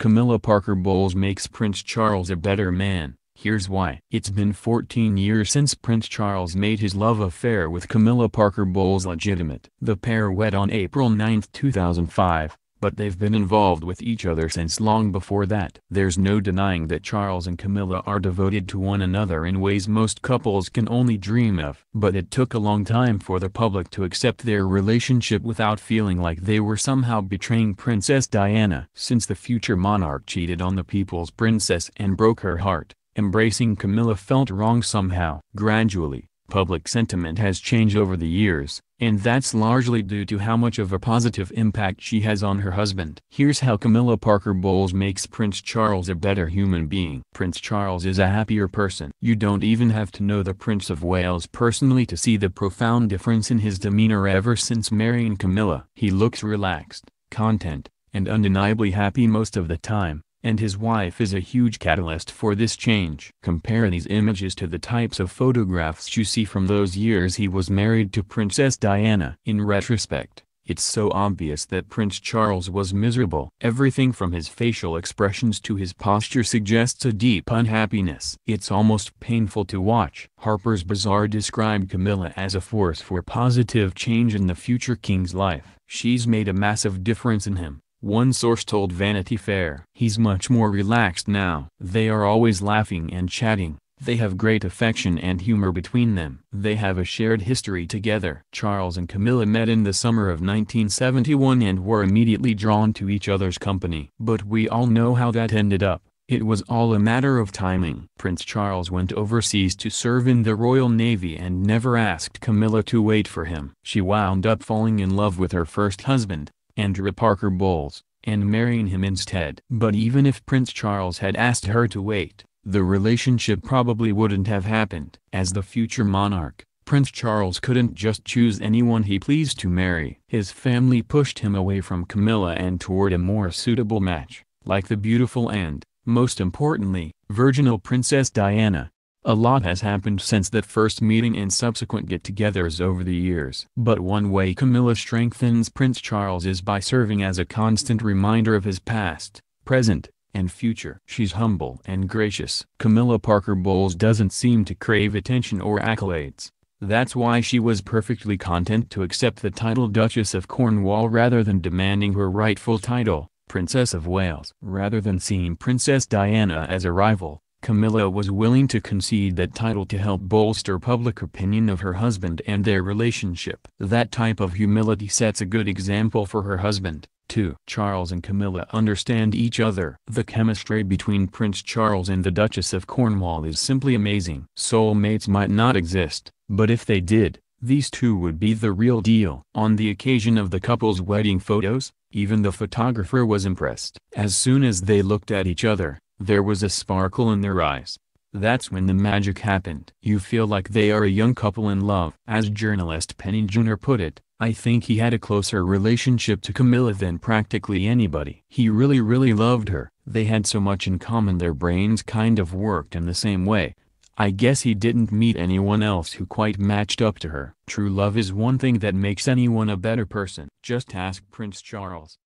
Camilla Parker Bowles makes Prince Charles a better man. Here's why. It's been 14 years since Prince Charles made his love affair with Camilla Parker Bowles legitimate. The pair wed on April 9, 2005 but they've been involved with each other since long before that. There's no denying that Charles and Camilla are devoted to one another in ways most couples can only dream of. But it took a long time for the public to accept their relationship without feeling like they were somehow betraying Princess Diana. Since the future monarch cheated on the people's princess and broke her heart, embracing Camilla felt wrong somehow. Gradually, Public sentiment has changed over the years, and that's largely due to how much of a positive impact she has on her husband. Here's how Camilla Parker Bowles makes Prince Charles a better human being. Prince Charles is a happier person. You don't even have to know the Prince of Wales personally to see the profound difference in his demeanor ever since marrying Camilla. He looks relaxed, content, and undeniably happy most of the time and his wife is a huge catalyst for this change. Compare these images to the types of photographs you see from those years he was married to Princess Diana. In retrospect, it's so obvious that Prince Charles was miserable. Everything from his facial expressions to his posture suggests a deep unhappiness. It's almost painful to watch. Harper's Bazaar described Camilla as a force for positive change in the future king's life. She's made a massive difference in him. One source told Vanity Fair. He's much more relaxed now. They are always laughing and chatting. They have great affection and humor between them. They have a shared history together. Charles and Camilla met in the summer of 1971 and were immediately drawn to each other's company. But we all know how that ended up. It was all a matter of timing. Prince Charles went overseas to serve in the Royal Navy and never asked Camilla to wait for him. She wound up falling in love with her first husband, Andrew Parker Bowles, and marrying him instead. But even if Prince Charles had asked her to wait, the relationship probably wouldn't have happened. As the future monarch, Prince Charles couldn't just choose anyone he pleased to marry. His family pushed him away from Camilla and toward a more suitable match, like the beautiful and, most importantly, virginal Princess Diana. A lot has happened since that first meeting and subsequent get-togethers over the years. But one way Camilla strengthens Prince Charles is by serving as a constant reminder of his past, present, and future. She's humble and gracious. Camilla Parker Bowles doesn't seem to crave attention or accolades. That's why she was perfectly content to accept the title Duchess of Cornwall rather than demanding her rightful title, Princess of Wales. Rather than seeing Princess Diana as a rival, Camilla was willing to concede that title to help bolster public opinion of her husband and their relationship. That type of humility sets a good example for her husband, too. Charles and Camilla understand each other. The chemistry between Prince Charles and the Duchess of Cornwall is simply amazing. Soulmates might not exist, but if they did, these two would be the real deal. On the occasion of the couple's wedding photos, even the photographer was impressed. As soon as they looked at each other, there was a sparkle in their eyes. That's when the magic happened. You feel like they are a young couple in love. As journalist Penny Jr. put it, I think he had a closer relationship to Camilla than practically anybody. He really really loved her. They had so much in common their brains kind of worked in the same way. I guess he didn't meet anyone else who quite matched up to her. True love is one thing that makes anyone a better person. Just ask Prince Charles.